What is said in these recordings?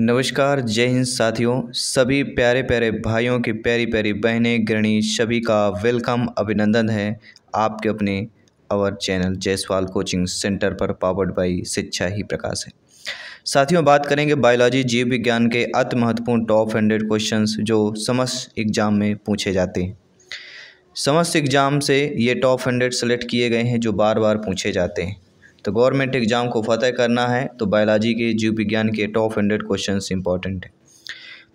नमस्कार जय हिंद साथियों सभी प्यारे प्यारे भाइयों की प्यारी प्यारी बहनें गृणी सभी का वेलकम अभिनंदन है आपके अपने our channel Jaiswal coaching centre पर पावर्ड बाई शिक्षा ही प्रकाश है साथियों बात करेंगे बायोलॉजी जीव विज्ञान के अति महत्वपूर्ण टॉप हंड्रेड क्वेश्चन जो समस्त एग्जाम में पूछे जाते हैं समस्त एग्जाम से ये टॉप हंड्रेड सेलेक्ट किए गए हैं जो बार बार पूछे जाते हैं तो गवर्नमेंट एग्ज़ाम को फतेह करना है तो बायोलॉजी के जीव विज्ञान के टॉप हंड्रेड क्वेश्चन इंपॉर्टेंट हैं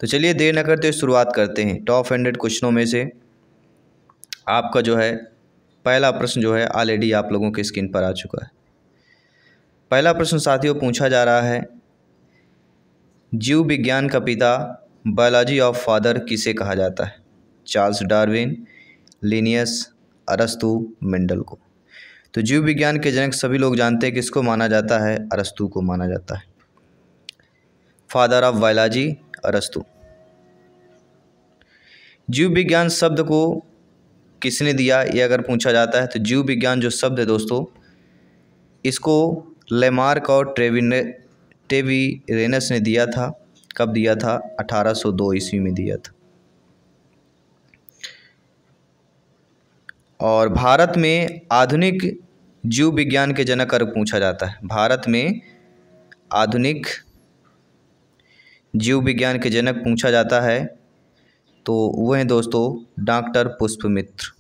तो चलिए देर न करते शुरुआत करते हैं टॉप हंड्रेड क्वेश्चनों में से आपका जो है पहला प्रश्न जो है ऑलरेडी आप लोगों के स्क्रीन पर आ चुका है पहला प्रश्न साथियों पूछा जा रहा है जीव विज्ञान का पिता बायोलॉजी ऑफ फादर किसे कहा जाता है चार्ल्स डार्विन लीनियस अरस्तु मेंडल को तो जीव विज्ञान के जनक सभी लोग जानते हैं किसको माना जाता है अरस्तु को माना जाता है फादर ऑफ बायलॉजी अरस्तु जीव विज्ञान शब्द को किसने दिया ये अगर पूछा जाता है तो जीव विज्ञान जो शब्द है दोस्तों इसको लेमार्क और ट्रेविने रेनस ने दिया था कब दिया था 1802 ईस्वी में दिया था और भारत में आधुनिक जीव विज्ञान के जनक अगर पूछा जाता है भारत में आधुनिक जीव विज्ञान के जनक पूछा जाता है तो वह हैं दोस्तों डॉक्टर पुष्प मित्र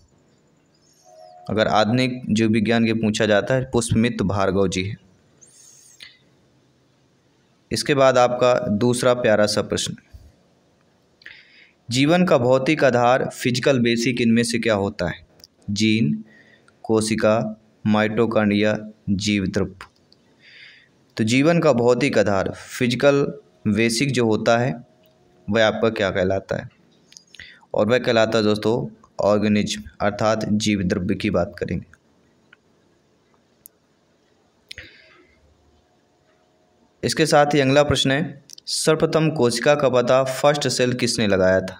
अगर आधुनिक जीव विज्ञान के पूछा जाता है पुष्प मित्र भार्गव जी है इसके बाद आपका दूसरा प्यारा सा प्रश्न जीवन का भौतिक आधार फिजिकल बेसिक इनमें से क्या होता है जीन कोशिका माइटोकॉन्ड या जीव द्रुप तो जीवन का भौतिक आधार फिजिकल बेसिक जो होता है वह आपका क्या कहलाता है और वह कहलाता है दोस्तों ऑर्गेनिज्म अर्थात जीव द्रव्य की बात करेंगे इसके साथ ही अगला प्रश्न है सर्वप्रथम कोशिका का पता फर्स्ट सेल किसने लगाया था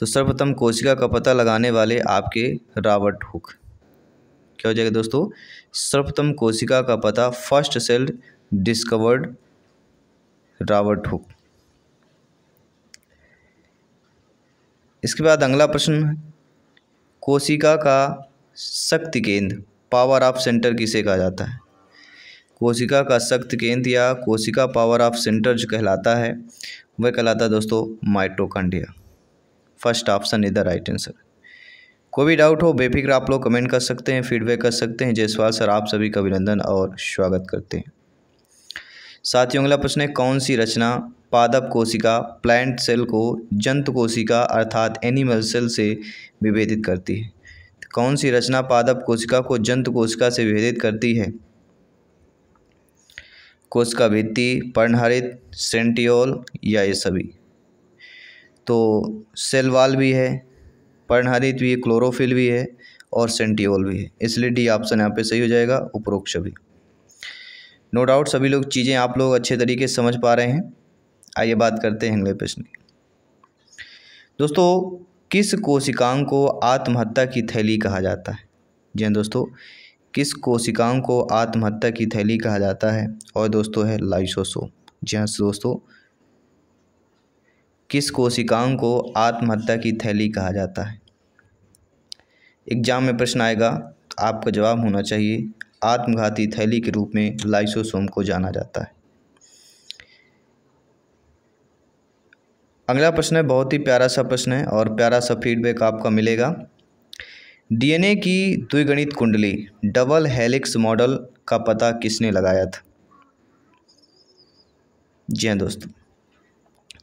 तो सर्वप्रथम कोशिका का पता लगाने वाले आपके रॉबर्ट हुक क्या हो जाएगा दोस्तों सर्वप्रथम कोशिका का पता first cell discovered Robert Hooke इसके बाद अगला प्रश्न कोशिका का शक्ति केंद्र पावर ऑफ सेंटर किसे कहा जाता है कोशिका का शक्ति केंद्र या कोशिका पावर ऑफ सेंटर जो कहलाता है वह कहलाता है दोस्तों माइटोकांड्रिया फर्स्ट ऑप्शन इधर राइट आंसर कोई भी डाउट हो बेफिक्र आप लोग कमेंट कर सकते हैं फीडबैक कर सकते हैं जयसवाल सर आप सभी का अभिनंदन और स्वागत करते हैं साथियों अगला प्रश्न है कौन सी रचना पादप कोशिका प्लांट सेल को जंतु कोशिका अर्थात एनिमल सेल से विभेदित करती है तो कौन सी रचना पादप कोशिका को जंतु कोशिका से विभेदित करती है कोशिका भित्ति पर्णहरित सेंटियोल या ये सभी तो सेल वाल भी है पर्णहरित भी है तो क्लोरोफिल भी है और सेंटिओल भी है इसलिए डी ऑप्शन यहाँ पे सही हो जाएगा उपरोक्त सभी नो डाउट सभी लोग चीज़ें आप लोग अच्छे तरीके से समझ पा रहे हैं आइए बात करते हैं अगले प्रश्न की दोस्तों किस कोशिकांग को आत्महत्या की थैली कहा जाता है जी हाँ दोस्तों किस कोशिकांग को आत्महत्या की थैली कहा जाता है और दोस्तों है लाइसोसोम जी हाँ दोस्तों किस कोशिकाओं को आत्महत्या की थैली कहा जाता है एग्जाम में प्रश्न आएगा तो आपका जवाब होना चाहिए आत्मघाती थैली के रूप में लाइसोसोम को जाना जाता है अगला प्रश्न है बहुत ही प्यारा सा प्रश्न है और प्यारा सा फीडबैक आपका मिलेगा डीएनए की द्विगणित कुंडली डबल हेलिक्स मॉडल का पता किसने लगाया था जी हाँ दोस्तों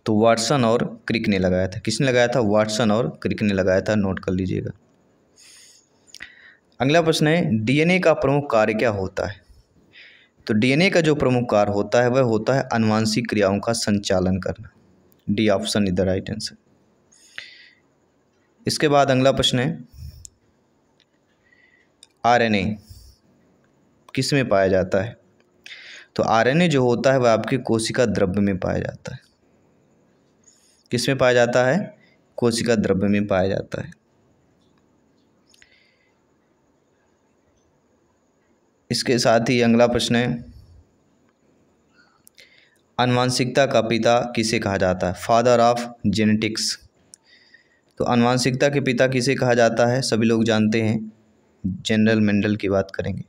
तो वाटसन और क्रिक ने लगाया था किसने लगाया था वाटसन और क्रिक ने लगाया था नोट कर लीजिएगा अगला प्रश्न है डीएनए का प्रमुख कार्य क्या होता है तो डीएनए का जो प्रमुख कार्य होता है वह होता है अनुवांशिक क्रियाओं का संचालन करना D option is the right answer इसके बाद अगला प्रश्न है आरएनए किस में पाया जाता है तो आरएनए जो होता है वह आपकी कोशिका द्रव्य में पाया जाता है किस में पाया जाता है कोशिका द्रव्य में पाया जाता है इसके साथ ही अगला प्रश्न है अनुवांशिकता का पिता किसे कहा जाता है फादर ऑफ जेनेटिक्स तो अनुवांशिकता के पिता किसे कहा जाता है सभी लोग जानते हैं जनरल मेंडल की बात करेंगे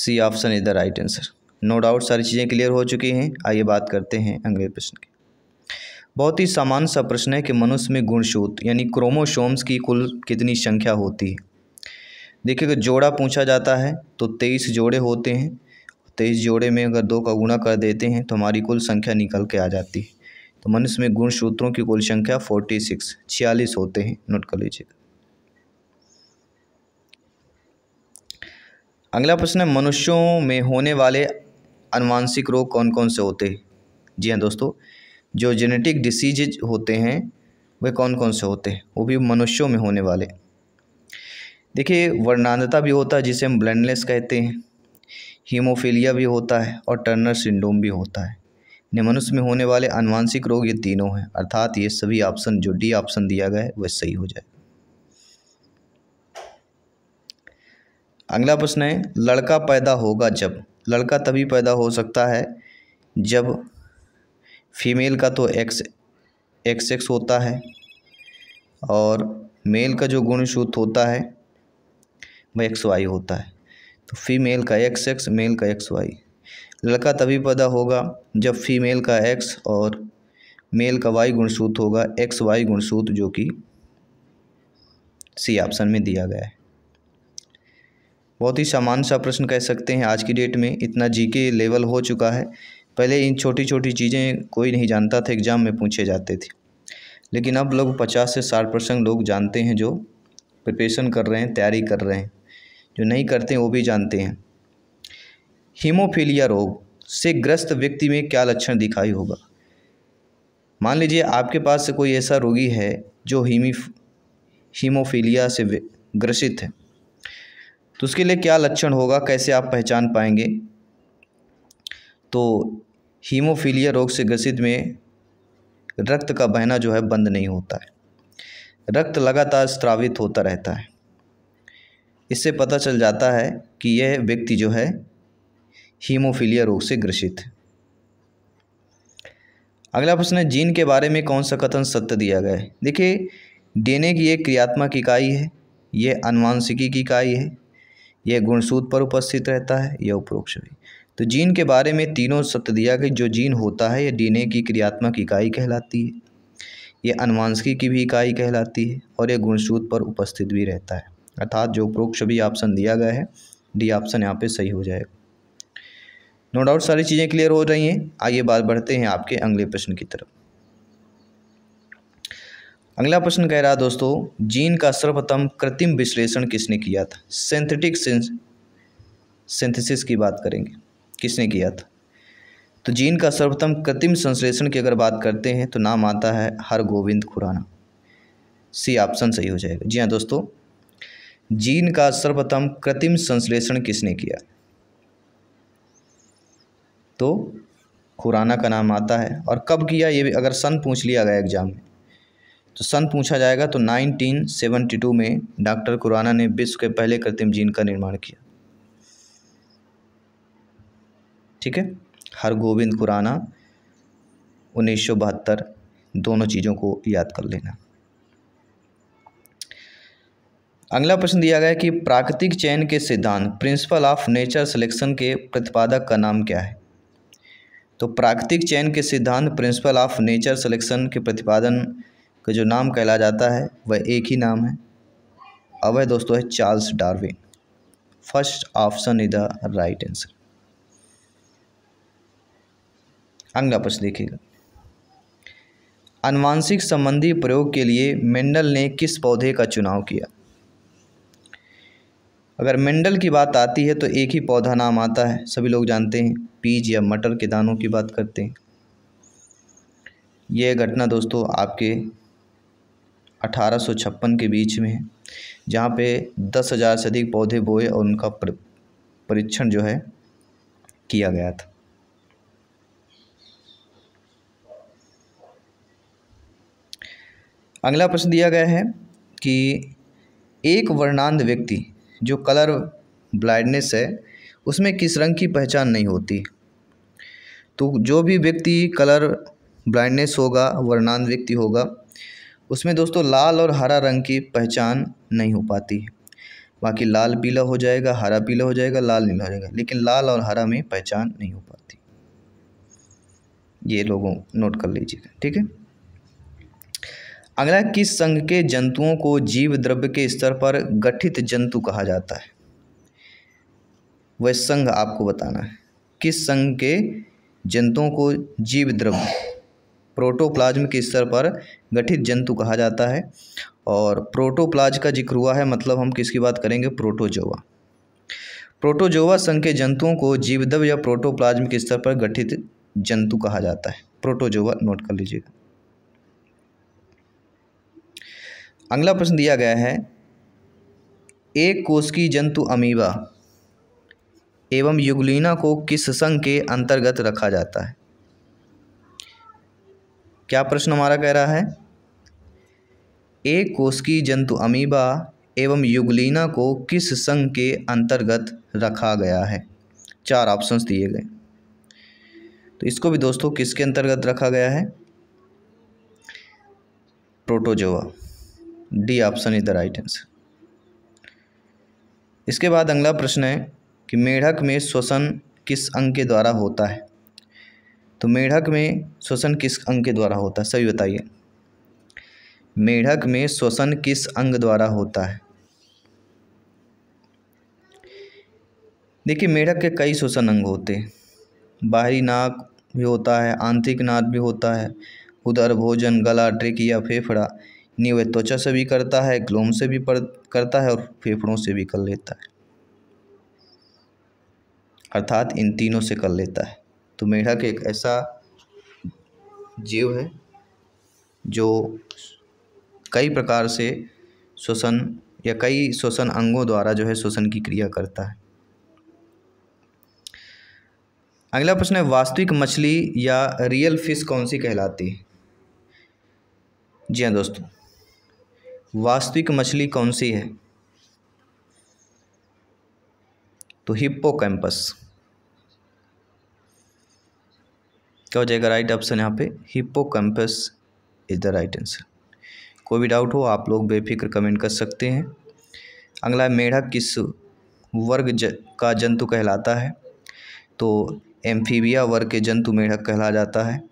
C option is the right answer no doubt सारी चीज़ें क्लियर हो चुकी हैं आइए बात करते हैं अगले प्रश्न की बहुत ही सामान्य सा प्रश्न है कि मनुष्य में गुणसूत यानी क्रोमोसोम्स की कुल कितनी संख्या होती है देखिए अगर जोड़ा पूछा जाता है तो तेईस जोड़े होते हैं तेईस जोड़े में अगर दो का गुणा कर देते हैं तो हमारी कुल संख्या निकल के आ जाती है तो मनुष्य में गुणसूत्रों की कुल संख्या फोर्टी सिक्स छियालीस होते हैं नोट कर लीजिएगा अगला प्रश्न है मनुष्यों में होने वाले अनुवांशिक रोग कौन कौन से होते हैं जी हाँ दोस्तों जो जेनेटिक डिसीज होते हैं वे कौन कौन से होते हैं वो भी मनुष्यों में होने वाले देखिए वर्णांधता भी होता है जिसे हम ब्लैंडनेस कहते हैं हीमोफीलिया भी होता है और टर्नर सिंड्रोम भी होता है यानी मनुष्य में होने वाले अनुवांशिक रोग ये तीनों हैं अर्थात ये सभी ऑप्शन जो डी ऑप्शन दिया गया है वह सही हो जाए अगला प्रश्न है लड़का पैदा होगा जब लड़का तभी पैदा हो सकता है जब फीमेल का तो एक्स एक्स एक्स होता है और मेल का जो गुणसूत होता है वह एक्स वाई होता है तो फीमेल का एक्स एक्स मेल का एक्स वाई लड़का तभी पैदा होगा जब फीमेल का एक्स और मेल का वाई गुणसूत होगा एक्स वाई गुणसूत जो कि सी ऑप्शन में दिया गया है बहुत ही सामान्य सा प्रश्न कह सकते हैं आज की डेट में इतना जीके लेवल हो चुका है पहले इन छोटी छोटी चीज़ें कोई नहीं जानता था एग्ज़ाम में पूछे जाते थे लेकिन अब लोग पचास से साठ परसेंट लोग जानते हैं जो प्रिपरेशन कर रहे हैं तैयारी कर रहे हैं जो नहीं करते हैं वो भी जानते हैं हीमोफीलिया रोग से ग्रस्त व्यक्ति में क्या लक्षण दिखाई होगा मान लीजिए आपके पास से कोई ऐसा रोगी है जो हीमी हीमोफीलिया से ग्रसित है तो उसके लिए क्या लक्षण होगा कैसे आप पहचान पाएंगे तो हीमोफीलिया रोग से ग्रसित में रक्त का बहना जो है बंद नहीं होता है रक्त लगातार स्त्रावित होता रहता है इससे पता चल जाता है कि यह व्यक्ति जो है हीमोफीलिया रोग से ग्रसित है अगला प्रश्न है जीन के बारे में कौन सा कथन सत्य दिया गया है देखिए डीएनए की एक क्रियात्मक इकाई है यह अनुवांशिकी की इकाई है यह गुणसूत्र पर उपस्थित रहता है यह उपरोक्ष भी तो जीन के बारे में तीनों सत्य दिया कि जो जीन होता है यह डीएनए की क्रियात्मक इकाई कहलाती है ये अनुवांशिकी की भी इकाई कहलाती है और यह गुणसूत्र पर उपस्थित भी रहता है अर्थात जो उपरोक्ष भी ऑप्शन दिया गया है डी ऑप्शन यहाँ पे सही हो जाएगा नो डाउट सारी चीज़ें क्लियर हो रही हैं आइए बात बढ़ते हैं आपके अगले प्रश्न की तरफ अगला प्रश्न कह रहा दोस्तों जीन का सर्वप्रथम कृत्रिम विश्लेषण किसने किया था सिंथेटिक सिंथेसिस की बात करेंगे किसने किया था तो जीन का सर्वप्रथम कृत्रिम संश्लेषण की अगर बात करते हैं तो नाम आता है हर गोविंद खुराना सी ऑप्शन सही हो जाएगा जी हाँ दोस्तों जीन का सर्वप्रथम कृत्रिम संश्लेषण किसने किया तो खुराना का नाम आता है और कब किया ये भी अगर सन पूछ लिया गया एग्जाम में तो सन पूछा जाएगा तो 1972 में डॉक्टर खुराना ने विश्व के पहले कृत्रिम जीन का निर्माण किया ठीक है हर गोविंद खुराना उन्नीस सौ बहत्तर दोनों चीज़ों को याद कर लेना अगला प्रश्न दिया गया कि प्राकृतिक चयन के सिद्धांत प्रिंसिपल ऑफ नेचर सिलेक्शन के प्रतिपादक का नाम क्या है तो प्राकृतिक चयन के सिद्धांत प्रिंसिपल ऑफ नेचर सिलेक्शन के प्रतिपादन का जो नाम कहला जाता है वह एक ही नाम है अब है दोस्तों है Charles Darwin first option is the right answer अगला प्रश्न देखिएगा अनुवांशिक संबंधी प्रयोग के लिए मेंडल ने किस पौधे का चुनाव किया अगर मेंडल की बात आती है तो एक ही पौधा नाम आता है सभी लोग जानते हैं पीज या मटर के दानों की बात करते हैं यह घटना दोस्तों आपके 1856 के बीच में है जहाँ पे दस हज़ार से अधिक पौधे बोए और उनका परीक्षण जो है किया गया था अगला प्रश्न दिया गया है कि एक वर्णांध व्यक्ति जो कलर ब्लाइंडनेस है उसमें किस रंग की पहचान नहीं होती तो जो भी व्यक्ति कलर ब्लाइंडनेस होगा वर्णांध व्यक्ति होगा उसमें दोस्तों लाल और हरा रंग की पहचान नहीं हो पाती बाकी लाल पीला हो जाएगा हरा पीला हो जाएगा लाल नीला हो जाएगा लेकिन लाल और हरा में पहचान नहीं हो पाती ये लोगों नोट कर लीजिएगा ठीक है अगला किस संघ के जंतुओं को जीव द्रव्य के स्तर पर गठित जंतु कहा जाता है वह संघ आपको बताना है किस संघ के जंतुओं को जीव द्रव्य प्रोटोप्लाज्म के स्तर पर गठित जंतु कहा जाता है और प्रोटोप्लाज का जिक्र हुआ है मतलब हम किसकी बात करेंगे प्रोटोजोवा प्रोटोजोवा संघ के जंतुओं को जीवद्रव्य या प्रोटोप्लाज्म के स्तर पर गठित जंतु कहा जाता है प्रोटोजोवा नोट कर लीजिएगा अगला प्रश्न दिया गया है एक कोश की जंतु अमीबा एवं युगलिना को किस संघ के अंतर्गत रखा जाता है क्या प्रश्न हमारा कह रहा है एक कोश की जंतु अमीबा एवं युगलिना को किस संघ के अंतर्गत रखा गया है चार ऑप्शंस दिए गए तो इसको भी दोस्तों किसके अंतर्गत रखा गया है protozoa D option is the right answer इसके बाद अगला प्रश्न है कि मेढक में श्वसन किस अंग के द्वारा होता है तो मेढक में श्वसन किस अंग के द्वारा होता है सही बताइए मेढक में श्वसन किस अंग द्वारा होता है देखिए मेढक के कई श्वसन अंग होते हैं बाहरी नाक भी होता है आंतरिक नाक भी होता है उदर भोजन गला ट्रिक या फेफड़ा नहीं वह त्वचा से भी करता है ग्लोम से भी पर करता है और फेफड़ों से भी कर लेता है अर्थात इन तीनों से कर लेता है तो मेढक एक ऐसा जीव है जो कई प्रकार से श्वसन या कई श्वसन अंगों द्वारा जो है श्वसन की क्रिया करता है अगला प्रश्न है वास्तविक मछली या रियल फिश कौन सी कहलाती है जी हाँ दोस्तों वास्तविक मछली कौन सी है तो हिप्पो कैंपस क्या हो जाएगा राइट ऑप्शन यहाँ पे hippocampus is the right answer कोई भी डाउट हो आप लोग बेफिक्र कमेंट कर सकते हैं अगला मेढक किस वर्ग ज, का जंतु कहलाता है तो एम्फीबिया वर्ग के जंतु मेढक कहला जाता है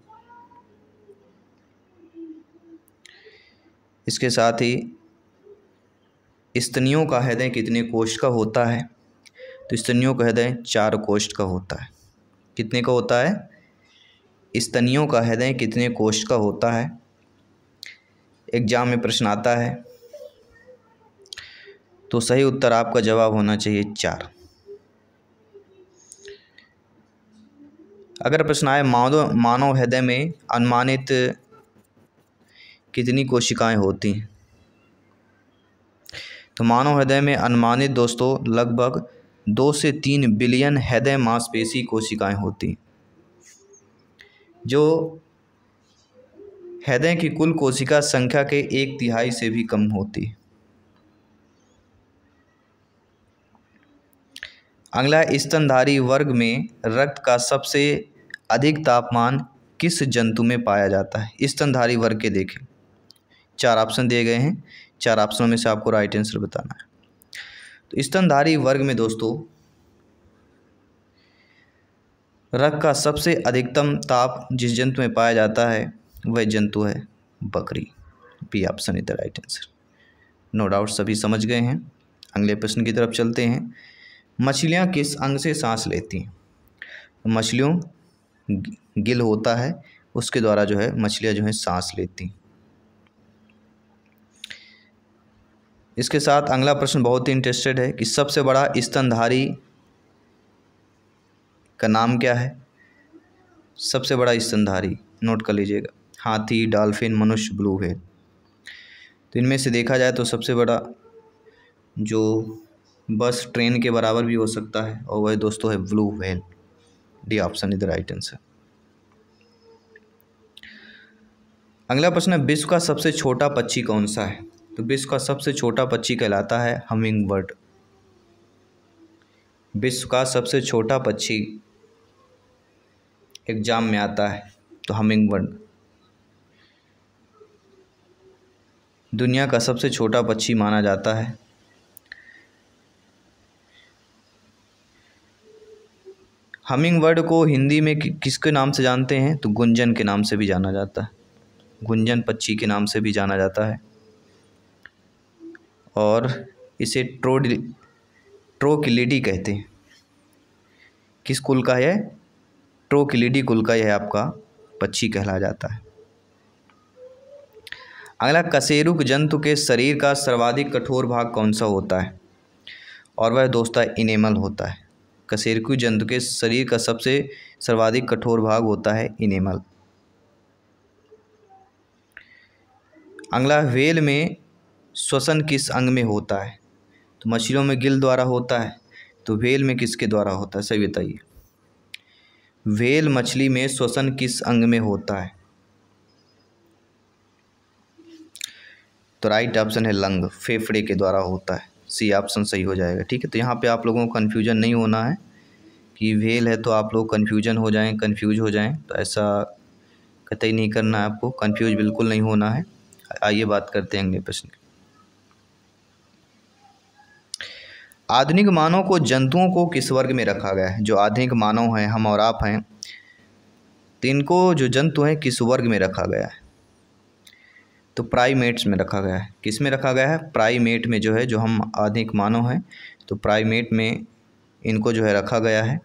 इसके साथ ही स्तनियों का हृदय कितने कोष्ठ का होता है तो स्तनियों का हृदय चार कोष्ठ का होता है कितने का होता है स्तनियों का हृदय कितने कोष्ठ का होता है एग्जाम में प्रश्न आता है तो सही उत्तर आपका जवाब होना चाहिए चार अगर प्रश्न आए मानव मानव हृदय में अनुमानित कितनी कोशिकाएं होती हैं तो मानव हृदय में अनुमानित दोस्तों लगभग दो से तीन बिलियन हृदय मांसपेशी कोशिकाएं होती जो हृदय की कुल कोशिका संख्या के एक तिहाई से भी कम होती अगला स्तनधारी वर्ग में रक्त का सबसे अधिक तापमान किस जंतु में पाया जाता है स्तनधारी वर्ग के देखें चार ऑप्शन दिए गए हैं चार ऑप्शनों में से आपको राइट आंसर बताना है तो स्तनधारी वर्ग में दोस्तों रक्त का सबसे अधिकतम ताप जिस जंतु में पाया जाता है वह जंतु है बकरी B option is the right answer no doubt सभी समझ गए हैं अगले प्रश्न की तरफ चलते हैं मछलियाँ किस अंग से सांस लेती हैं मछलियों गिल होता है उसके द्वारा जो है मछलियाँ जो हैं सांस लेती हैं इसके साथ अगला प्रश्न बहुत ही इंटरेस्टेड है कि सबसे बड़ा स्तनधारी का नाम क्या है सबसे बड़ा स्तनधारी नोट कर लीजिएगा हाथी डॉल्फिन मनुष्य ब्लू है तो इनमें से देखा जाए तो सबसे बड़ा जो बस ट्रेन के बराबर भी हो सकता है और वह दोस्तों है ब्लू वेल डी ऑप्शन इधर द राइट आंसर अगला प्रश्न है विश्व का सबसे छोटा पक्षी कौन सा है तो विश्व का सबसे छोटा पक्षी कहलाता है हमिंग बर्ड विश्व का सबसे छोटा पक्षी एग्जाम में आता है तो हमिंग बर्ड दुनिया का सबसे छोटा पक्षी माना जाता है हमिंग बर्ड को हिंदी में कि, किसके नाम से जानते हैं तो गुंजन के नाम से भी जाना जाता है गुंजन पक्षी के नाम से भी जाना जाता है और इसे ट्रो ट्रोकिलिडी कहते हैं किस कुल का है ट्रोकिलिडी कुल का यह आपका पक्षी कहला जाता है अगला कसेरुक जंतु के शरीर का सर्वाधिक कठोर भाग कौन सा होता है और वह दोस्ता इनेमल होता है कसेरकू जंतु के शरीर का सबसे सर्वाधिक कठोर भाग होता है इनेमल अगला वेल में श्वसन किस अंग में होता है तो मछलियों में गिल द्वारा होता है तो व्हेल में किसके द्वारा होता है सही बताइए व्हेल मछली में श्वसन किस अंग में होता है तो राइट ऑप्शन है लंग फेफड़े के द्वारा होता है सी ऑप्शन सही हो जाएगा ठीक है तो यहाँ पे आप लोगों को कन्फ्यूजन नहीं होना है कि वेल है तो आप लोग कन्फ्यूजन हो जाएं कन्फ्यूज हो जाएं तो ऐसा कतई नहीं करना है आपको कन्फ्यूज बिल्कुल नहीं होना है आइए बात करते हैं अगले प्रश्न की आधुनिक मानव को जंतुओं को किस वर्ग में रखा गया है जो आधुनिक मानव हैं हम और आप हैं तो इनको जो जंतु हैं किस वर्ग में रखा गया है तो प्राइमेट्स में रखा गया है किस में रखा गया है प्राइमेट में जो है जो हम आधुनिक मानव हैं तो प्राइमेट में इनको जो है रखा गया है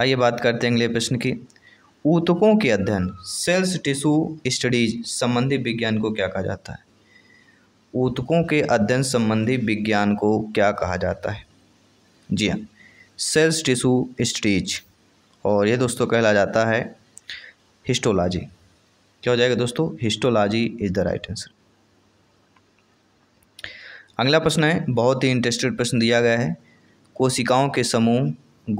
आइए बात करते हैं अगले प्रश्न की ऊतकों के अध्ययन सेल्स टिश्यू स्टडीज संबंधी विज्ञान को क्या कहा जाता है ऊतकों के अध्ययन संबंधी विज्ञान को क्या कहा जाता है जी हाँ सेल्स टिश्यू स्टडीज और ये दोस्तों कहला जाता है हिस्टोलॉजी क्या हो जाएगा दोस्तों histology is the right answer अगला प्रश्न है बहुत ही इंटरेस्टेड प्रश्न दिया गया है कोशिकाओं के समूह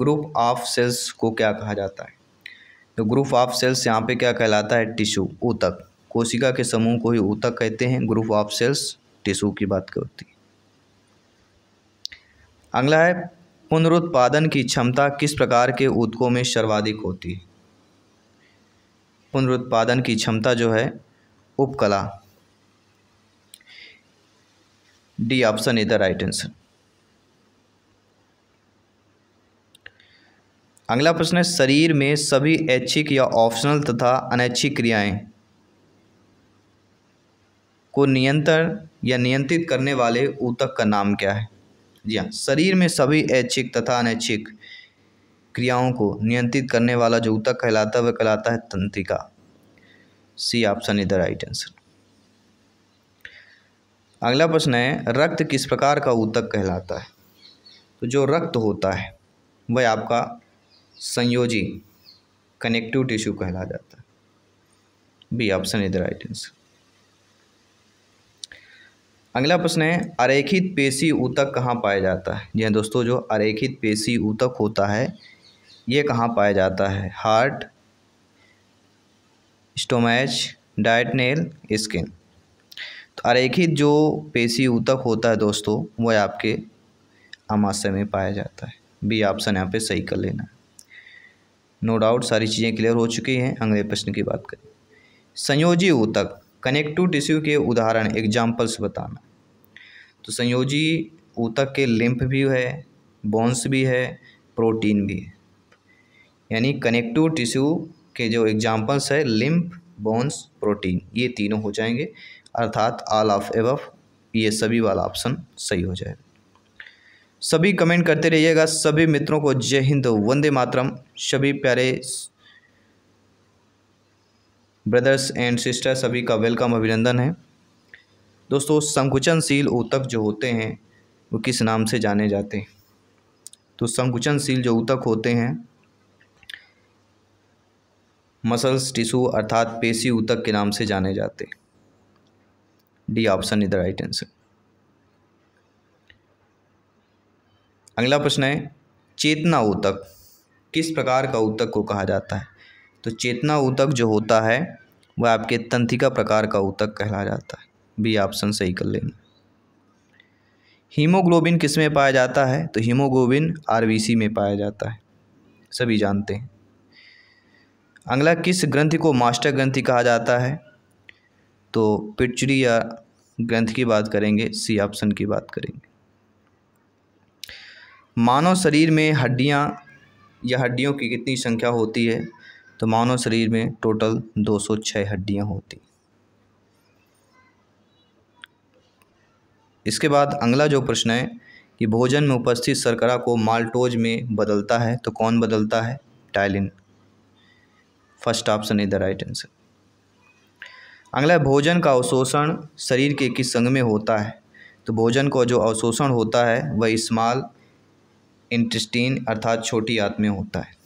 ग्रुप ऑफ सेल्स को क्या कहा जाता है तो ग्रुप ऑफ सेल्स यहाँ पे क्या कहलाता है टिश्यू ऊतक कोशिका के समूह को ही ऊतक कहते हैं ग्रुप ऑफ सेल्स टिश्यू की बात करती है अगला है पुनरुत्पादन की क्षमता किस प्रकार के ऊतकों में सर्वाधिक होती है पुनरुत्पादन की क्षमता जो है उपकला डी ऑप्शन इधर राइट आंसर अगला प्रश्न है शरीर में सभी ऐच्छिक या ऑप्शनल तथा अनैच्छिक क्रियाएं को नियंत्रण या नियंत्रित करने वाले ऊतक का नाम क्या है जी हाँ शरीर में सभी ऐच्छिक तथा अनैच्छिक क्रियाओं को नियंत्रित करने वाला जो ऊतक कहलाता है वह कहलाता है तंत्रिका सी ऑप्शन इधर राइट आंसर अगला प्रश्न है रक्त किस प्रकार का ऊतक कहलाता है तो जो रक्त होता है वह आपका संयोजी कनेक्टिव टिश्यू कहला जाता है बी ऑप्शन इधर राइट आंसर अगला प्रश्न है अरेखित पेशी ऊतक कहाँ पाया जाता है जी हाँ दोस्तों जो अरेखित पेशी ऊतक होता है ये कहाँ पाया जाता है heart stomach diet nail skin तो अरेखित जो पेशी ऊतक होता है दोस्तों वह आपके अमाशय में पाया जाता है बी ऑप्शन यहाँ पे सही कर लेना है नो डाउट सारी चीज़ें क्लियर हो चुकी हैं अगले प्रश्न की बात करें संयोजी ऊतक कनेक्टिव टिश्यू के उदाहरण एग्जाम्पल्स बताना तो संयोजी ऊतक के लिम्फ भी है बोन्स भी है प्रोटीन भी है यानी कनेक्टिव टिश्यू के जो एग्जाम्पल्स है लिम्फ बोन्स प्रोटीन ये तीनों हो जाएंगे अर्थात आल ऑफ एवफ ये सभी वाला ऑप्शन सही हो जाएगा सभी कमेंट करते रहिएगा सभी मित्रों को जय हिंद वंदे मातरम सभी प्यारे ब्रदर्स एंड सिस्टर सभी का वेलकम अभिनंदन है दोस्तों संकुचनशील ऊतक जो होते हैं वो किस नाम से जाने जाते हैं तो संकुचनशील जो ऊतक होते हैं मसल्स टिश्यू अर्थात पेशी ऊतक के नाम से जाने जाते डी ऑप्शन इधर राइट आंसर अगला प्रश्न है चेतना ऊतक किस प्रकार का ऊतक को कहा जाता है तो चेतना ऊतक जो होता है वह आपके तंत्रिका प्रकार का ऊतक कहला जाता है बी ऑप्शन सही कर लेना हीमोग्लोबिन किस में पाया जाता है तो हीमोग्लोबिन आरबीसी में पाया जाता है सभी जानते हैं अगला किस ग्रंथि को मास्टर ग्रंथि कहा जाता है तो पिट्चरी या ग्रंथ की बात करेंगे सी ऑप्शन की बात करेंगे मानव शरीर में हड्डियाँ या हड्डियों की कितनी संख्या होती है तो मानव शरीर में टोटल 206 हड्डियाँ होती इसके बाद अगला जो प्रश्न है कि भोजन में उपस्थित शर्करा को माल्टोज में बदलता है तो कौन बदलता है ptyalin first option is the right answer अगला भोजन का अवशोषण शरीर के किस संग में होता है तो भोजन का जो अवशोषण होता है वह स्मॉल इंटस्टीन अर्थात छोटी आंत में होता है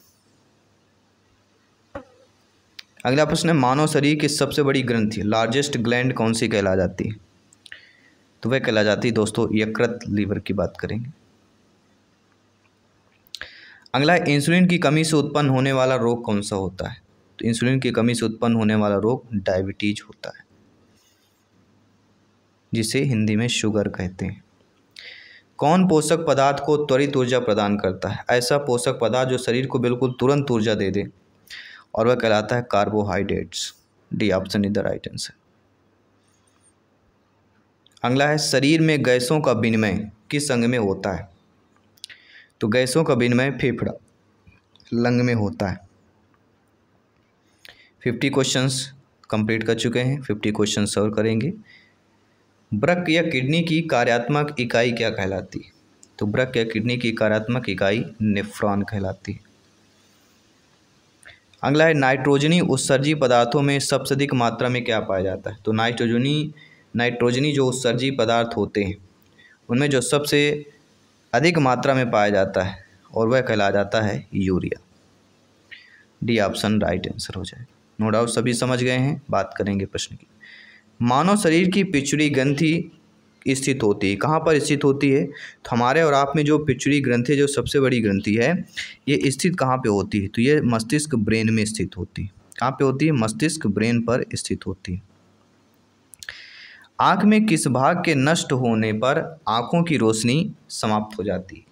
अगला प्रश्न है मानव शरीर की सबसे बड़ी ग्रंथि लार्जेस्ट ग्लैंड कौन सी कहला जाती है तो वह कहला जाती है दोस्तों यकृत लीवर की बात करेंगे अगला इंसुलिन की कमी से उत्पन्न होने वाला रोग कौन सा होता है तो इंसुलिन की कमी से उत्पन्न होने वाला रोग डायबिटीज होता है जिसे हिंदी में शुगर कहते हैं कौन पोषक पदार्थ को त्वरित ऊर्जा प्रदान करता है ऐसा पोषक पदार्थ जो शरीर को बिल्कुल तुरंत ऊर्जा दे दे और वह कहलाता है कार्बोहाइड्रेट्स डी ऑप्शन इधर द राइट आंसर अगला है शरीर में गैसों का विनिमय किस अंग में होता है तो गैसों का विनिमय फेफड़ा लंग में होता है फिफ्टी क्वेश्चंस कंप्लीट कर चुके हैं फिफ्टी क्वेश्चंस और करेंगे ब्रक या किडनी की कार्यात्मक इकाई क्या कहलाती है तो ब्रक या किडनी की कार्यात्मक इकाई निफ्रॉन कहलाती है अगला है नाइट्रोजनी उत्सर्जी पदार्थों में सबसे अधिक मात्रा में क्या पाया जाता है तो नाइट्रोजनी नाइट्रोजनी जो उत्सर्जी पदार्थ होते हैं उनमें जो सबसे अधिक मात्रा में पाया जाता है और वह कहला जाता है urea D option right answer हो जाएगा नो डाउट सभी समझ गए हैं बात करेंगे प्रश्न की मानव शरीर की पिछड़ी ग्रंथि स्थित होती है कहाँ पर स्थित होती है तो हमारे और आप में जो पिछड़ी ग्रंथि जो सबसे बड़ी ग्रंथि है ये स्थित कहाँ पे होती है तो ये मस्तिष्क ब्रेन में स्थित होती है कहाँ पे होती है मस्तिष्क ब्रेन पर स्थित होती है आँख में किस भाग के नष्ट होने पर आँखों की रोशनी समाप्त हो जाती है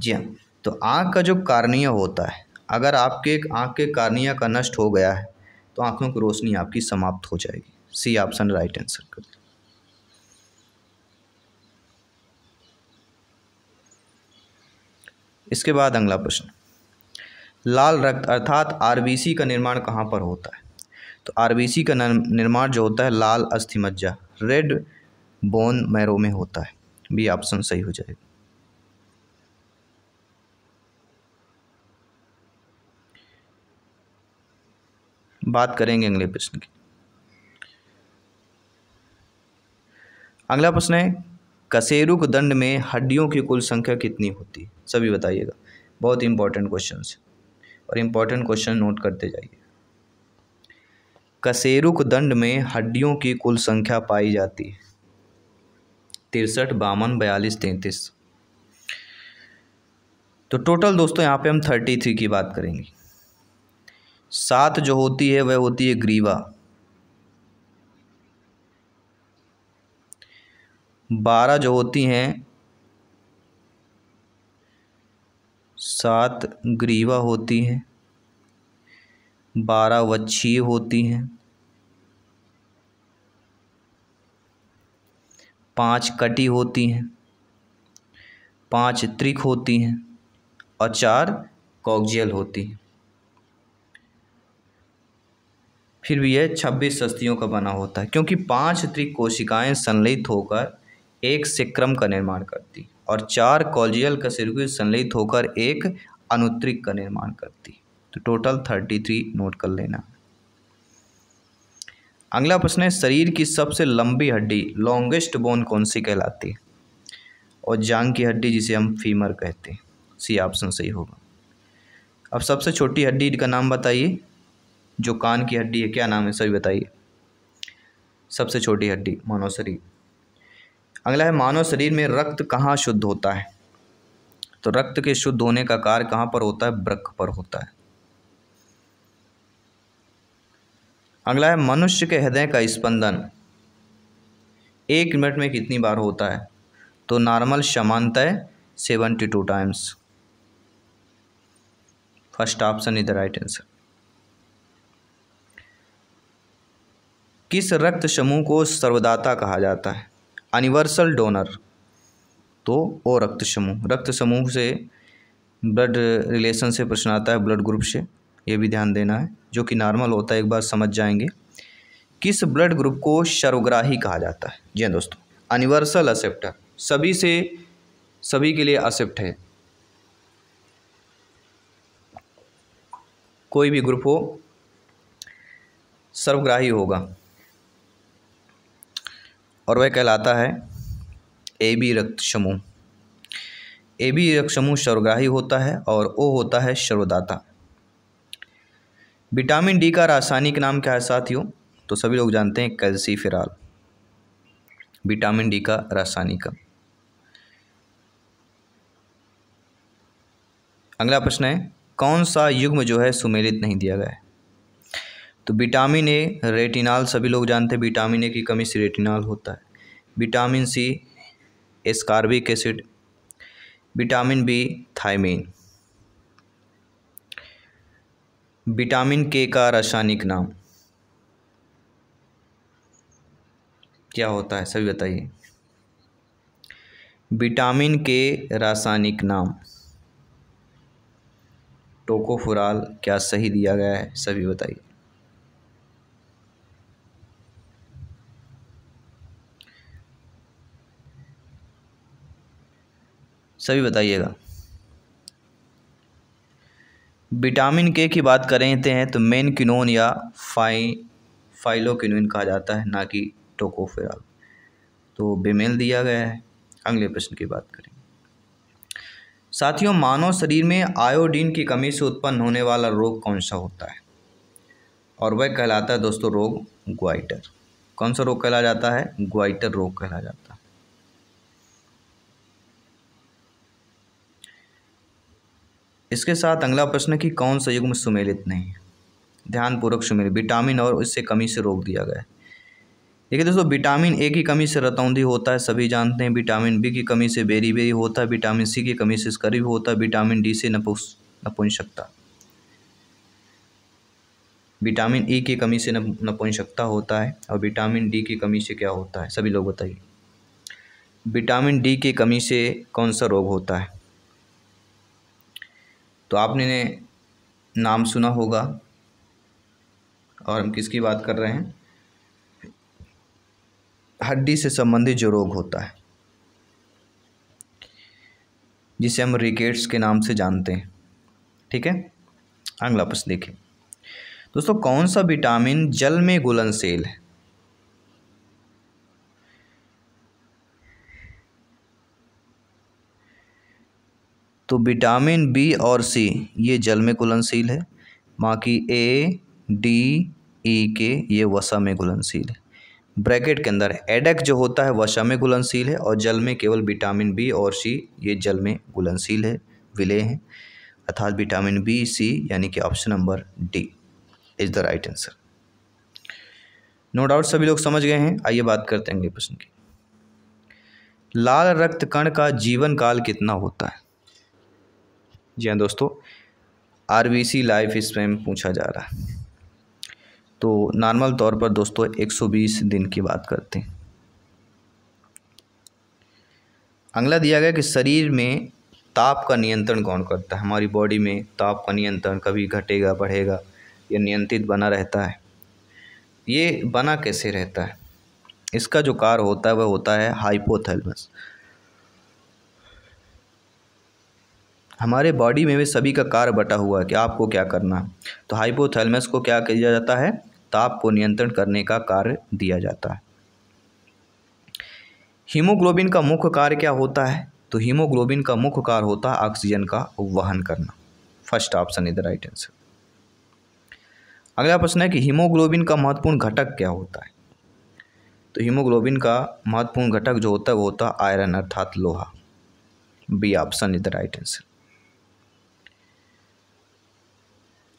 जी हाँ तो आँख का जो कार्निया होता है अगर आपके आँख के कार्निया का नष्ट हो गया है तो आँखों की रोशनी आपकी समाप्त हो जाएगी सी ऑप्शन राइट आंसर कर इसके बाद अगला प्रश्न लाल रक्त अर्थात आरबीसी का निर्माण कहाँ पर होता है तो आरबीसी का निर्माण जो होता है लाल अस्थिमज्जा रेड बोन मैरो में होता है बी ऑप्शन सही हो जाएगा बात करेंगे अगले प्रश्न की अगला प्रश्न है कसेरुक दंड में हड्डियों की कुल संख्या कितनी होती है सभी बताइएगा बहुत इंपॉर्टेंट क्वेश्चन और इम्पॉर्टेंट क्वेश्चन नोट करते जाइए कसेरुक दंड में हड्डियों की कुल संख्या पाई जाती है तिरसठ बावन बयालीस तैंतीस तो टोटल दोस्तों यहाँ पे हम थर्टी थ्री की बात करेंगे सात जो होती है वह होती है ग्रीवा बारह जो होती हैं सात ग्रीवा होती हैं बारह वच्छी होती हैं पांच कटी होती हैं पांच त्रिक होती हैं और चार कॉगजियल होती हैं फिर भी यह छब्बीस सस्तियों का बना होता है क्योंकि पांच त्रिक कोशिकाएं संलित होकर एक सिक्रम का निर्माण करती और चार का कशेरुकी संलित होकर एक अनुत्रिक का निर्माण करती तो टोटल थर्टी थ्री नोट कर लेना अगला प्रश्न है शरीर की सबसे लंबी हड्डी लॉन्गेस्ट बोन कौन सी कहलाती है और जांग की हड्डी जिसे हम फीमर कहते हैं सी ऑप्शन सही होगा अब सबसे छोटी हड्डी का नाम बताइए जो कान की हड्डी है क्या नाम है सही बताइए सबसे छोटी हड्डी मोनोसरी अगला है मानव शरीर में रक्त कहाँ शुद्ध होता है तो रक्त के शुद्ध होने का कार्य कहाँ पर होता है वृक्क पर होता है अगला है मनुष्य के हृदय का स्पंदन एक मिनट में कितनी बार होता है तो नॉर्मल समानतः seventy two times first option is the right answer किस रक्त समूह को सर्वदाता कहा जाता है अनिवर्सल डोनर तो ओ रक्त समूह रक्त समूह से ब्लड रिलेशन से प्रश्न आता है ब्लड ग्रुप से ये भी ध्यान देना है जो कि नॉर्मल होता है एक बार समझ जाएंगे किस ब्लड ग्रुप को सर्वग्राही कहा जाता है जी हाँ दोस्तों अनिवर्सल असेप्ट सभी से सभी के लिए असेप्ट है कोई भी ग्रुप हो सर्वग्राही होगा और वह कहलाता है ए बी रक्त समूह ए बी रक्त समूह सर्वग्राही होता है और ओ होता है सर्वदाता विटामिन डी का रासायनिक नाम क्या है साथियों तो सभी लोग जानते हैं फिराल विटामिन डी का रासायनिक अगला प्रश्न है कौन सा युग्म जो है सुमेलित नहीं दिया गया है तो विटामिन ए रेटिनॉल सभी लोग जानते हैं विटामिन ए की कमी से रेटिनॉल होता है vitamin C ascorbic acid vitamin B thiamine vitamin K का रासायनिक नाम क्या होता है सभी बताइए विटामिन के रासायनिक नाम टोकोफुराल क्या सही दिया गया है सभी बताइए सभी बताइएगा विटामिन के की बात करते तो हैं तो मेन किनोन या फाइ फाइलोकिनोन कहा जाता है ना कि टोकोफेराल तो बेमेल दिया गया है अगले प्रश्न की बात करें साथियों मानव शरीर में आयोडीन की कमी से उत्पन्न होने वाला रोग कौन सा होता है और वह कहलाता है दोस्तों रोग ग्वाइटर कौन सा रोग कहला जाता है ग्वाइटर रोग कहला जाता है इसके साथ अगला प्रश्न कि कौन सा युग्म सुमेलित नहीं है ध्यानपूर्वक सुमेलित विटामिन और इससे कमी से रोक दिया गया है देखिए दोस्तों विटामिन ए की कमी से रतौंधी होता है सभी जानते हैं विटामिन बी की कमी से बेरी बेरी होता है विटामिन सी की कमी से स्करीब होता है विटामिन डी से नपुंस नपुंसकता विटामिन ई e की कमी से नपुंसकता होता है और विटामिन डी की कमी से क्या होता है सभी लोग बताइए विटामिन डी की कमी से कौन सा रोग होता है तो आपने ने नाम सुना होगा और हम किसकी बात कर रहे हैं हड्डी से संबंधित जो रोग होता है जिसे हम रिकेट्स के नाम से जानते हैं ठीक है अगला प्रश्न देखिए दोस्तों कौन सा विटामिन जल में घुलनशील है तो विटामिन बी और सी ये जल में घुलनशील है बाकी ए डी ई के ये वसा में घुलनशील है ब्रैकेट के अंदर एडक जो होता है वसा में घुलनशील है और जल में केवल विटामिन बी और सी ये जल में घुलनशील है विलय हैं अर्थात विटामिन बी सी यानी कि option number D is the right answer no doubt सभी लोग समझ गए हैं आइए बात करते हैं अगले प्रश्न की लाल रक्त कण का जीवन काल कितना होता है जी हाँ दोस्तों R B C life span पूछा जा रहा है तो नॉर्मल तौर पर दोस्तों 120 दिन की बात करते हैं अगला दिया गया कि शरीर में ताप का नियंत्रण कौन करता है हमारी बॉडी में ताप का नियंत्रण कभी घटेगा बढ़ेगा या नियंत्रित बना रहता है ये बना कैसे रहता है इसका जो कार होता है वह होता है हाइपोथैलमस हमारे बॉडी में भी सभी का कार्य बटा हुआ है कि आपको क्या करना तो हाइपोथैलमस को क्या किया जाता है ताप को नियंत्रण करने का कार्य दिया जाता है हीमोग्लोबिन का मुख्य कार्य क्या होता है तो हीमोग्लोबिन का मुख्य कार्य होता है ऑक्सीजन का वहन करना फर्स्ट ऑप्शन इधर राइट आंसर अगला प्रश्न है कि हीमोग्लोबिन का महत्वपूर्ण घटक क्या होता है तो हीमोग्लोबिन का महत्वपूर्ण घटक जो होता है वो होता है आयरन अर्थात लोहा B option is the right answer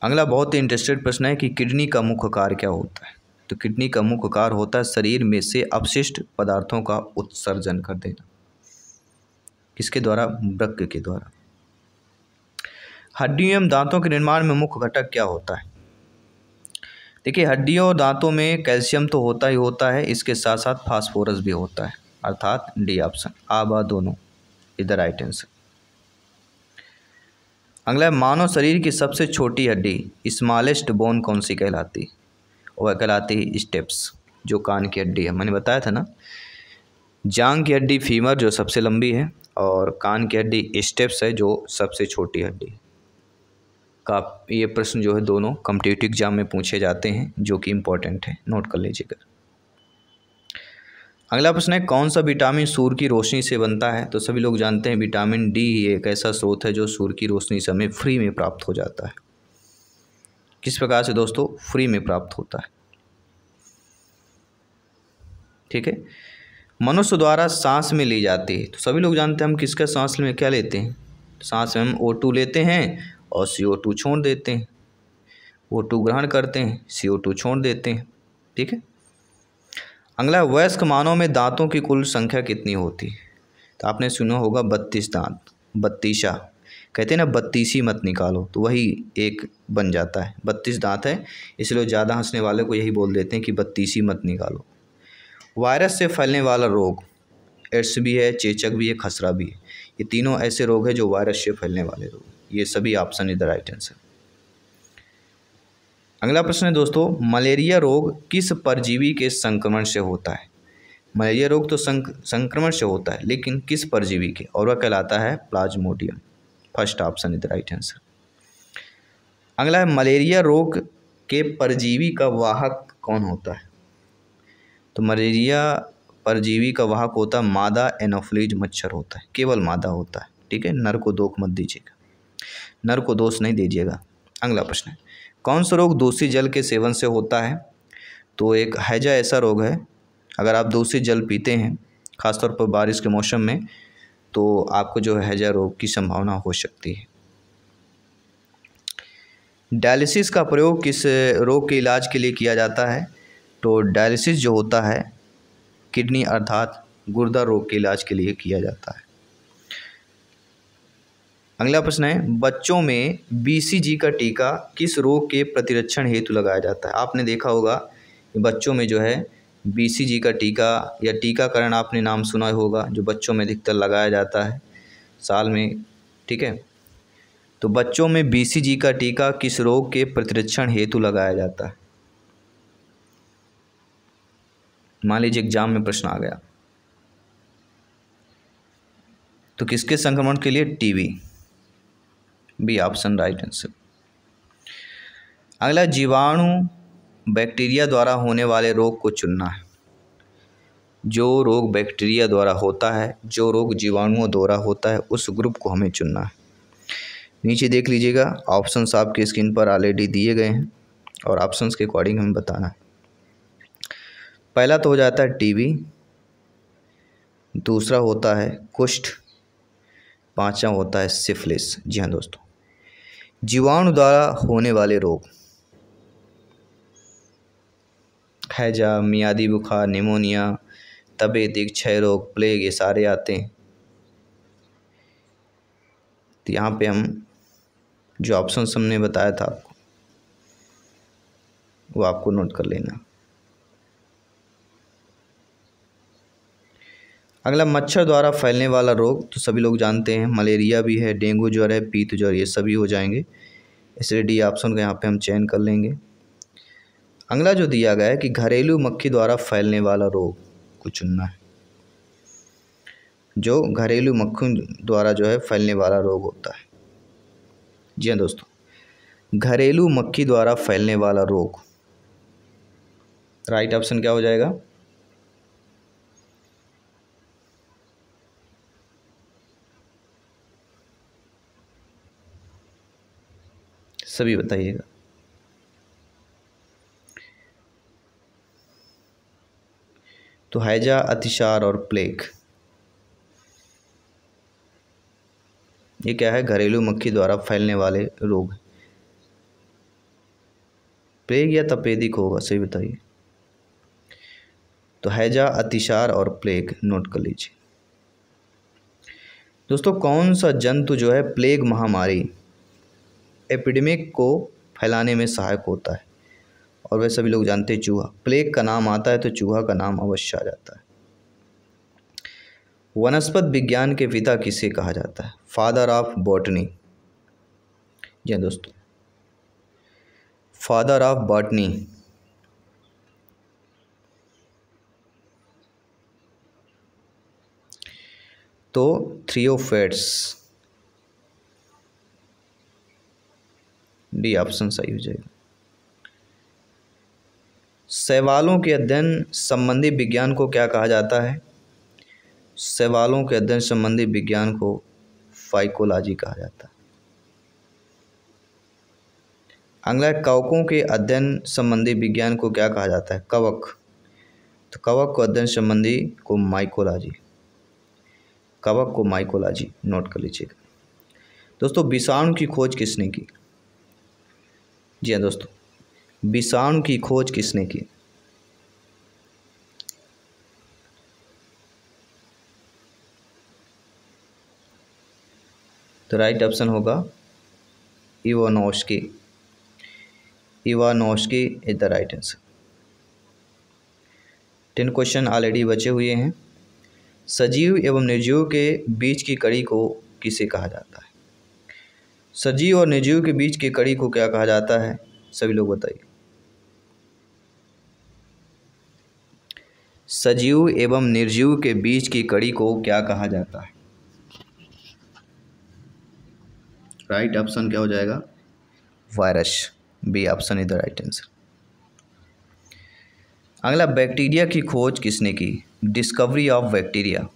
अगला बहुत ही इंटरेस्टेड प्रश्न है कि किडनी का मुख्य कार्य क्या होता है तो किडनी का मुख्य कार्य होता है शरीर में से अपशिष्ट पदार्थों का उत्सर्जन कर देना किसके द्वारा वृक्क के द्वारा हड्डियों एवं दांतों के निर्माण में मुख्य घटक क्या होता है देखिए हड्डियों और दांतों में कैल्शियम तो होता ही होता है इसके साथ साथ फास्फोरस भी होता है अर्थात डी ऑप्शन आबा दोनों इधर राइट आंसर अगला है मानव शरीर की सबसे छोटी हड्डी स्मॉलेस्ट बोन कौन सी कहलाती वह कहलाती है स्टेप्स जो कान की हड्डी है मैंने बताया था ना जांग की हड्डी फीमर जो सबसे लंबी है और कान की हड्डी स्टेप्स है जो सबसे छोटी हड्डी का ये प्रश्न जो है दोनों कम्पिटेटिव एग्जाम में पूछे जाते हैं जो कि इम्पोर्टेंट है नोट कर लीजिएगा अगला प्रश्न है कौन सा विटामिन सूर्य की रोशनी से बनता है तो सभी लोग जानते हैं विटामिन डी एक ऐसा स्रोत है जो सूर्य की रोशनी से हमें फ्री में प्राप्त हो जाता है किस प्रकार से दोस्तों फ्री में प्राप्त होता है ठीक है मनुष्य द्वारा सांस में ली जाती है तो सभी लोग जानते हैं हम किसका सांस में क्या लेते हैं सांस में हम ओ टू लेते हैं और सी ओ टू छोड़ देते हैं ओ टू ग्रहण करते हैं सी ओ टू छोड़ देते हैं ठीक है अगला वयस्क मानव में दांतों की कुल संख्या कितनी होती है तो आपने सुना होगा बत्तीस दांत बत्तीसा कहते हैं ना बत्तीस ही मत निकालो तो वही एक बन जाता है बत्तीस दांत है इसलिए ज़्यादा हंसने वाले को यही बोल देते हैं कि बत्तीस ही मत निकालो वायरस से फैलने वाला रोग एड्स भी है चेचक भी है खसरा भी है ये तीनों ऐसे रोग हैं जो वायरस से फैलने वाले रोग ये सभी ऑप्शन इधर राइट आंसर अगला प्रश्न है दोस्तों मलेरिया रोग किस परजीवी के संक्रमण से होता है मलेरिया रोग तो संक, संक्रमण से होता है लेकिन किस परजीवी के और वह कहलाता है plasmodium first option is right answer अगला है मलेरिया रोग के परजीवी का वाहक कौन होता है तो मलेरिया परजीवी का वाहक होता है मादा एनोफ्लिज मच्छर होता है केवल मादा होता है ठीक है नर को दोख मत दीजिएगा नर को दोष नहीं दीजिएगा अगला प्रश्न है कौन सा रोग दूषित जल के सेवन से होता है तो एक हैजा ऐसा रोग है अगर आप दूषित जल पीते हैं ख़ासतौर पर बारिश के मौसम में तो आपको जो हैजा रोग की संभावना हो सकती है डायलिसिस का प्रयोग किस रोग के इलाज के लिए किया जाता है तो डायलिसिस जो होता है किडनी अर्थात गुर्दा रोग के इलाज के लिए किया जाता है अगला प्रश्न है बच्चों में बीसीजी का टीका किस रोग के प्रतिरक्षण हेतु लगाया जाता है आपने देखा होगा बच्चों में जो है बीसीजी का टीका या टीकाकरण आपने नाम सुना होगा जो बच्चों में अधिकतर लगाया जाता है साल में ठीक है तो बच्चों में बीसीजी का टीका किस रोग के प्रतिरक्षण हेतु लगाया जाता है मान लीजिए एग्जाम में प्रश्न आ गया तो किसके संक्रमण के लिए TB B option right answer अगला जीवाणु बैक्टीरिया द्वारा होने वाले रोग को चुनना है जो रोग बैक्टीरिया द्वारा होता है जो रोग जीवाणुओं द्वारा होता है उस ग्रुप को हमें चुनना है नीचे देख लीजिएगा ऑप्शंस आपके स्क्रीन पर ऑलरेडी दिए गए हैं और ऑप्शंस के अकॉर्डिंग हमें बताना है पहला तो हो जाता है टीबी दूसरा होता है कुष्ठ पांचवा होता है सिफलिस जी हाँ दोस्तों जीवाणु द्वारा होने वाले रोग हैजा मियादी बुखार निमोनिया तबे दिख क्षय रोग प्लेग ये सारे आते हैं तो यहाँ पे हम जो ऑप्शन हमने बताया था आपको वो आपको नोट कर लेना अगला मच्छर द्वारा फैलने वाला रोग तो सभी लोग जानते हैं मलेरिया भी है डेंगू ज्वर है पीत ज्वर ये सभी हो जाएंगे इसलिए डी ऑप्शन का यहाँ पे हम चयन कर लेंगे अगला जो दिया गया है कि घरेलू मक्खी द्वारा फैलने वाला रोग को चुनना है जो घरेलू मक्खियों द्वारा जो है फैलने वाला रोग होता है जी हाँ दोस्तों घरेलू मक्खी द्वारा फैलने वाला रोग राइट ऑप्शन क्या हो जाएगा सभी बताइएगा तो हैजा अतिशार और प्लेग ये क्या है घरेलू मक्खी द्वारा फैलने वाले रोग प्लेग या तपेदिक होगा सही बताइए तो हैजा अतिशार और प्लेग नोट कर लीजिए दोस्तों कौन सा जंतु जो है प्लेग महामारी एपिडेमिक को फैलाने में सहायक होता है और वह सभी लोग जानते हैं चूहा प्लेग का नाम आता है तो चूहा का नाम अवश्य आ जाता है वनस्पत विज्ञान के पिता किसे कहा जाता है फादर ऑफ बॉटनी जी हाँ दोस्तों फादर ऑफ बॉटनी तो थ्री ऑफ डी ऑप्शन सही हो जाएगा सवालों के अध्ययन संबंधी विज्ञान को क्या कहा जाता है शैवालों के अध्ययन संबंधी विज्ञान को फाइकोलॉजी कहा जाता है अगला कवकों के अध्ययन संबंधी विज्ञान को क्या कहा जाता है कवक तो कवक को अध्ययन संबंधी को माइकोलॉजी कवक को माइकोलॉजी नोट कर लीजिएगा दोस्तों विषाणु की खोज किसने की जी हाँ दोस्तों विषाणु की खोज किसने की तो राइट ऑप्शन होगा Ivanovsky Ivanovsky is the right answer ten question already बचे हुए हैं सजीव एवं निर्जीव के बीच की कड़ी को किसे कहा जाता है सजीव और निर्जीव के बीच की कड़ी को क्या कहा जाता है सभी लोग बताइए सजीव एवं निर्जीव के बीच की कड़ी को क्या कहा जाता है राइट right ऑप्शन क्या हो जाएगा virus B option is the right answer अगला बैक्टीरिया की खोज किसने की discovery of bacteria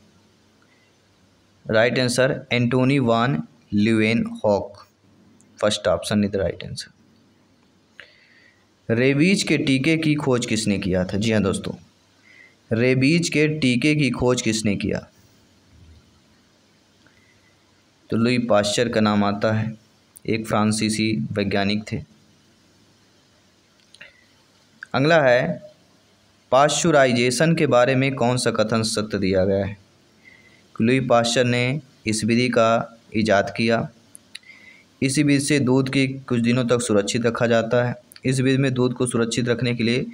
right answer Antonie van Leeuwenhoek first option is the right answer rabies के टीके की खोज किसने किया था जी हाँ दोस्तों रेबीज के टीके की खोज किसने किया तो लुई पाश्चर का नाम आता है एक फ्रांसीसी वैज्ञानिक थे अगला है पाश्चुराइजेशन के बारे में कौन सा कथन सत्य दिया गया है लुई पाश्चर ने इस विधि का ईजाद किया इसी बीज से दूध के कुछ दिनों तक सुरक्षित रखा जाता है इस बीज में दूध को सुरक्षित रखने के लिए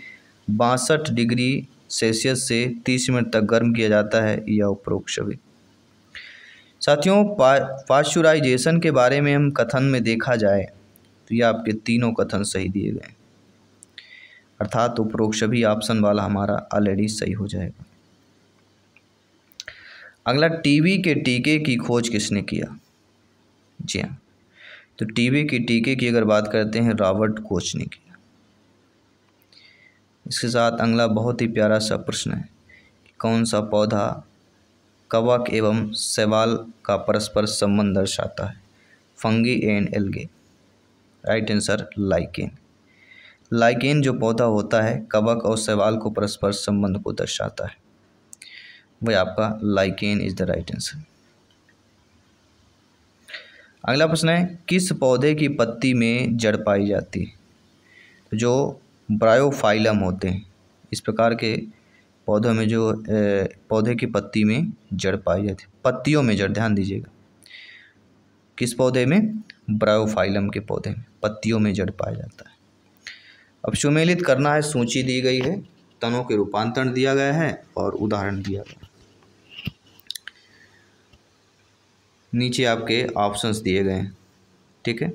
बासठ डिग्री सेल्सियस से तीस मिनट तक गर्म किया जाता है या उपरोक्त सभी साथियों पा पाश्चुराइजेशन के बारे में हम कथन में देखा जाए तो ये आपके तीनों कथन सही दिए गए अर्थात उपरोक्ष भी ऑप्शन वाला हमारा ऑलरेडी सही हो जाएगा अगला टीवी के टीके की खोज किसने किया जी हाँ तो टीबी के टीके की अगर बात करते हैं रॉबर्ट कोच ने किया इसके साथ अगला बहुत ही प्यारा सा प्रश्न है कौन सा पौधा कवक एवं सवाल का परस्पर संबंध दर्शाता है fungi and algae right answer lichen lichen जो पौधा होता है कवक और सवाल को परस्पर संबंध को दर्शाता है वह आपका lichen is the right answer अगला प्रश्न है किस पौधे की पत्ती में जड़ पाई जाती है तो जो ब्रायोफाइलम होते हैं इस प्रकार के पौधों में जो पौधे की पत्ती में जड़ पाई जाती है पत्तियों में जड़ ध्यान दीजिएगा किस पौधे में ब्रायोफाइलम के पौधे में पत्तियों में जड़ पाया जाता है अब सुमेलित करना है सूची दी गई है तनों के रूपांतरण दिया गया है और उदाहरण दिया गया है नीचे आपके ऑप्शंस दिए गए हैं ठीक है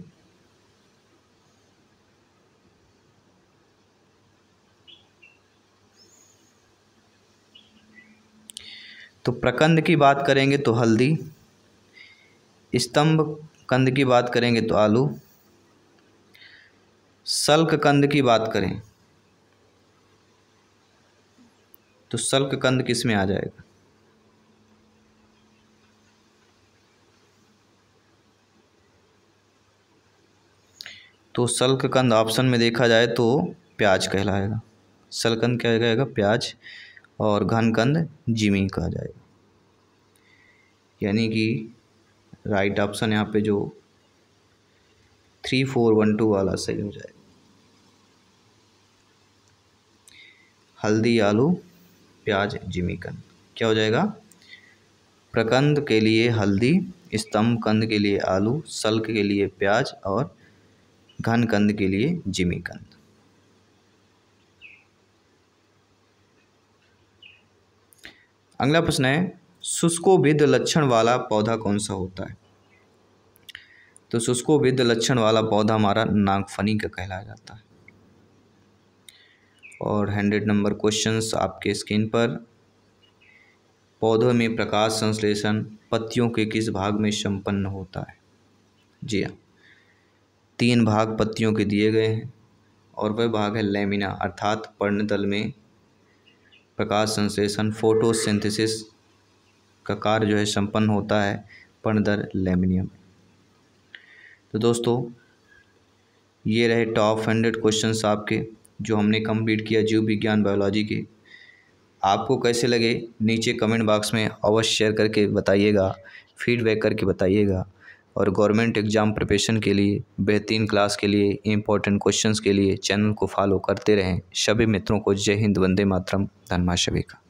तो प्रकंद की बात करेंगे तो हल्दी स्तंभ कंद की बात करेंगे तो आलू सल्क कंद की बात करें तो सल्क कंद किस में आ जाएगा तो शल्ककंद ऑप्शन में देखा जाए तो प्याज कहलाएगा सलकंद क्या कहेगा प्याज और घनकंद जिमी कहा जाएगा यानी कि राइट ऑप्शन यहाँ पे जो थ्री फोर वन टू वाला सही हो जाएगा हल्दी आलू प्याज जिमी कंद क्या हो जाएगा प्रकंद के लिए हल्दी स्तंभ कंद के लिए आलू सल्क के लिए प्याज और घन कंद के लिए जिमी कंद अगला प्रश्न है शुष्कोविद लक्षण वाला पौधा कौन सा होता है तो शुष्कोविद लक्षण वाला पौधा हमारा नागफनी का कहलाया जाता है और हंड्रेड नंबर क्वेश्चंस आपके स्क्रीन पर पौधों में प्रकाश संश्लेषण पत्तियों के किस भाग में संपन्न होता है जी हाँ तीन भाग पत्तियों के दिए गए हैं और वह भाग है लेमिना अर्थात पर्णतल में प्रकाश संश्लेषण फोटोसिंथेसिस का कार्य जो है संपन्न होता है पर्णदर लेमिनियम तो दोस्तों ये रहे टॉप हंड्रेड क्वेश्चंस आपके जो हमने कंप्लीट किया जीव विज्ञान बायोलॉजी के आपको कैसे लगे नीचे कमेंट बॉक्स में अवश्य शेयर करके बताइएगा फीडबैक करके बताइएगा और गवर्नमेंट एग्ज़ाम प्रिपरेशन के लिए बेहतरीन क्लास के लिए इंपॉर्टेंट क्वेश्चंस के लिए चैनल को फॉलो करते रहें सभी मित्रों को जय हिंद वंदे मातरम धनमा शबे का